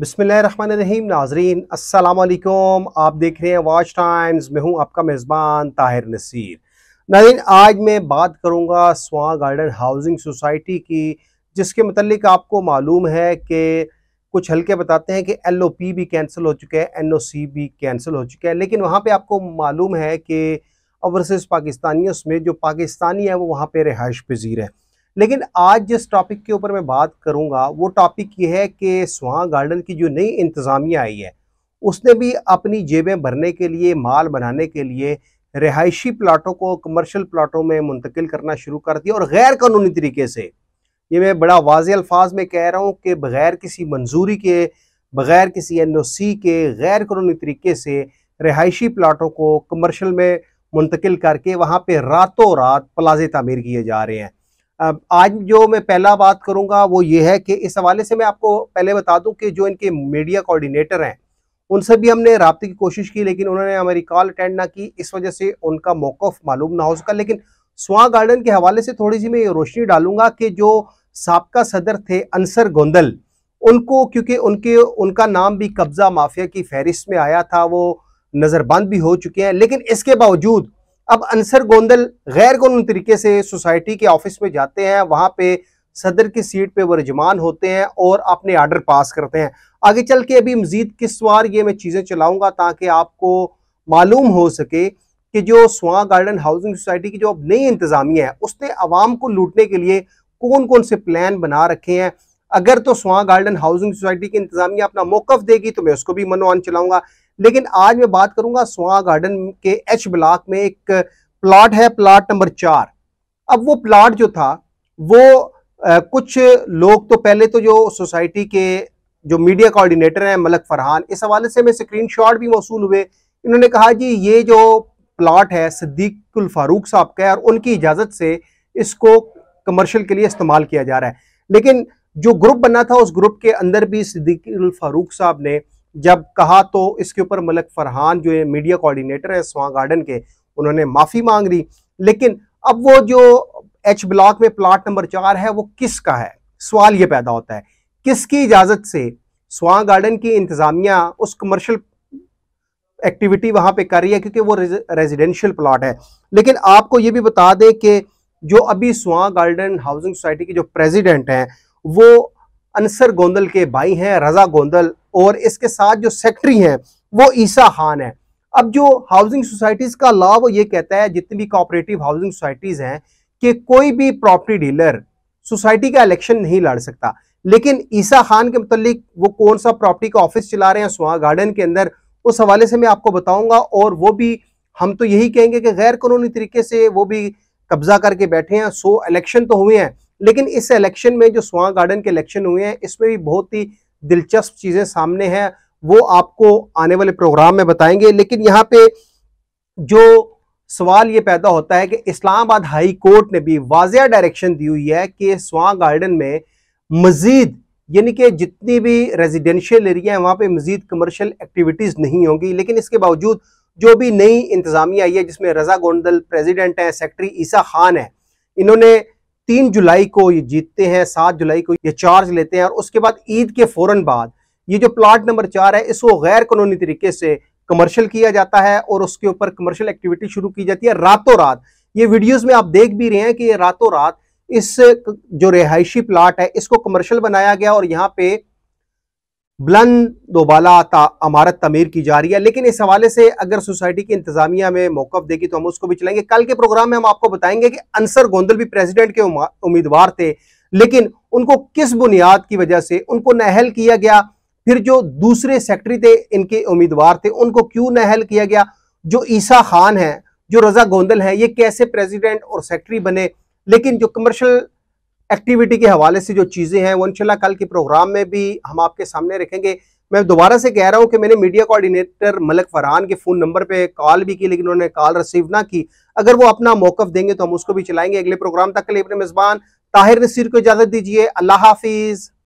बसमीम नाजरीन असल आप देख रहे हैं वॉच टाइम्स मैं हूं आपका मेज़बान ताहिर नसीर नाजरीन आज मैं बात करूंगा स्वा गार्डन हाउसिंग सोसाइटी की जिसके मतलब आपको मालूम है कि कुछ हल्के बताते हैं कि एल ओ पी भी कैंसिल हो चुके हैं एन ओ सी भी कैंसिल हो चुके हैं लेकिन वहाँ पर आपको मालूम है कि ओवरसीज़ पाकिस्तानियों में जो पाकिस्तानी है वो वहाँ पर रिहाइश पजीर है लेकिन आज जिस टॉपिक के ऊपर मैं बात करूंगा वो टॉपिक ये है कि स्वां गार्डन की जो नई इंतज़ामिया आई है उसने भी अपनी जेबें भरने के लिए माल बनाने के लिए रिहायशी प्लाटों को कमर्शल प्लाटों में मुंतकिल करना शुरू कर दिया और गैर कानूनी तरीके से ये मैं बड़ा वाज अल्फाज में कह रहा हूँ कि बग़ैर किसी मंजूरी के बग़ैर किसी एन ओ सी के गैर कानूनी तरीके से रिहायशी प्लाटों को कमर्शल में मुंतकिल करके वहाँ पर रातों रात प्लाजे तमीर किए जा रहे हैं आज जो मैं पहला बात करूंगा वो ये है कि इस हवाले से मैं आपको पहले बता दूं कि जो इनके मीडिया कोऑर्डिनेटर हैं उनसे भी हमने रबते की कोशिश की लेकिन उन्होंने हमारी कॉल अटेंड ना की इस वजह से उनका मौक़ मालूम ना हो सका लेकिन स्वा गार्डन के हवाले से थोड़ी सी मैं ये रोशनी डालूंगा कि जो सबका सदर थे अंसर गोंदल उनको क्योंकि उनके उनका नाम भी कब्ज़ा माफिया की फहरिस्त में आया था वो नज़रबंद भी हो चुके हैं लेकिन इसके बावजूद अब अंसर गोंदल गैर कानून तरीके से सोसाइटी के ऑफिस में जाते हैं वहां पे सदर की सीट पे वर्जमान होते हैं और अपने आर्डर पास करते हैं आगे चल के अभी मजीद किस बार ये मैं चीज़ें चलाऊंगा ताकि आपको मालूम हो सके कि जो स्वा गार्डन हाउसिंग सोसाइटी की जो अब नई इंतज़ामिया है उसने आवाम को लूटने के लिए कौन कौन से प्लान बना रखे हैं अगर तो स्वा गार्डन हाउसिंग सोसाइटी की इंतजामिया अपना मौकफ देगी तो मैं उसको भी मनोवान चलाऊंगा लेकिन आज मैं बात करूंगा सुहा गार्डन के एच ब्लॉक में एक प्लाट है प्लाट नंबर चार अब वो प्लाट जो था वो आ, कुछ लोग तो पहले तो जो सोसाइटी के जो मीडिया कोऑर्डिनेटर हैं मलक फरहान इस हवाले से स्क्रीन स्क्रीनशॉट भी मौसू हुए इन्होंने कहा जी ये जो प्लाट है सिद्दीकुल फारूक साहब का है और उनकी इजाज़त से इसको कमर्शियल के लिए इस्तेमाल किया जा रहा है लेकिन जो ग्रुप बना था उस ग्रुप के अंदर भी सिद्दीकुल फारूक साहब ने जब कहा तो इसके ऊपर मलक फरहान जो है मीडिया कोऑर्डिनेटर है स्वां गार्डन के उन्होंने माफ़ी मांग ली लेकिन अब वो जो एच ब्लॉक में प्लाट नंबर चार है वो किसका है सवाल ये पैदा होता है किसकी इजाज़त से स्वां गार्डन की इंतज़ामिया उस कमर्शल एक्टिविटी वहाँ पे कर रही है क्योंकि वो रेजिडेंशियल प्लाट है लेकिन आपको ये भी बता दें कि जो अभी स्वां गार्डन हाउसिंग सोसाइटी के जो प्रेसिडेंट हैं वो अनसर गोंदल के भाई हैं रजा गोंदल और इसके साथ जो सेक्रेटरी हैं वो ईसा खान है अब जो हाउसिंग सोसाइटीज़ का लॉ वो ये कहता है जितनी भी कोऑपरेटिव हाउसिंग सोसाइटीज़ हैं कि कोई भी प्रॉपर्टी डीलर सोसाइटी का इलेक्शन नहीं लड़ सकता लेकिन ईसा खान के मतलब वो कौन सा प्रॉपर्टी का ऑफिस चला रहे हैं सुहा गार्डन के अंदर उस हवाले से मैं आपको बताऊंगा और वो भी हम तो यही कहेंगे कि गैर कानूनी तरीके से वो भी कब्जा करके बैठे हैं सो इलेक्शन तो हुए हैं लेकिन इस इलेक्शन में जो सुहा गार्डन के इलेक्शन हुए हैं इसमें भी बहुत ही दिलचस्प चीज़ें सामने हैं वो आपको आने वाले प्रोग्राम में बताएंगे लेकिन यहाँ पे जो सवाल ये पैदा होता है कि इस्लामाबाद हाई कोर्ट ने भी वाजिया डायरेक्शन दी हुई है कि स्वां गार्डन में मज़ीद यानी कि जितनी भी रेजिडेंशियल एरिया है वहाँ पे मज़ीद कमर्शियल एक्टिविटीज़ नहीं होंगी लेकिन इसके बावजूद जो भी नई इंतज़ामिया आई है जिसमें रजा गोंडल प्रेजिडेंट हैं सेक्रेटरी ईसा खान है इन्होंने तीन जुलाई को ये जीतते हैं सात जुलाई को ये चार्ज लेते हैं और उसके बाद ईद के फौरन बाद ये जो प्लाट नंबर चार है इसको गैर कानूनी तरीके से कमर्शियल किया जाता है और उसके ऊपर कमर्शियल एक्टिविटी शुरू की जाती है रातों रात ये वीडियोस में आप देख भी रहे हैं कि ये रातों रात इस जो रिहायशी प्लाट है इसको कमर्शियल बनाया गया और यहाँ पे बुलंद दोबाला अमारत तमीर की जा रही है लेकिन इस हवाले से अगर सोसाइटी की इंतजामिया में मौकफ देगी तो हम उसको भी चलाएंगे कल के प्रोग्राम में हम आपको बताएंगे कि अंसर गोंदल भी प्रेसिडेंट के उम्मीदवार थे लेकिन उनको किस बुनियाद की वजह से उनको नहल किया गया फिर जो दूसरे सेक्रेटरी थे इनके उम्मीदवार थे उनको क्यों नहल किया गया जो ईसा खान है जो रजा गोंदल है ये कैसे प्रेसिडेंट और सेक्रेटरी बने लेकिन जो कमर्शल एक्टिविटी के हवाले से जो चीज़ें हैं वो इनशाला कल के प्रोग्राम में भी हम आपके सामने रखेंगे मैं दोबारा से कह रहा हूँ कि मैंने मीडिया कोऑर्डिनेटर मलक फरहान के फ़ोन नंबर पे कॉल भी की लेकिन उन्होंने कॉल रिसीव ना की अगर वो अपना मौकफ देंगे तो हम उसको भी चलाएंगे अगले प्रोग्राम तक के लिए अपने मेज़बान ताहिर नसीर को इजाज़त दीजिए अल्लाह हाफिज़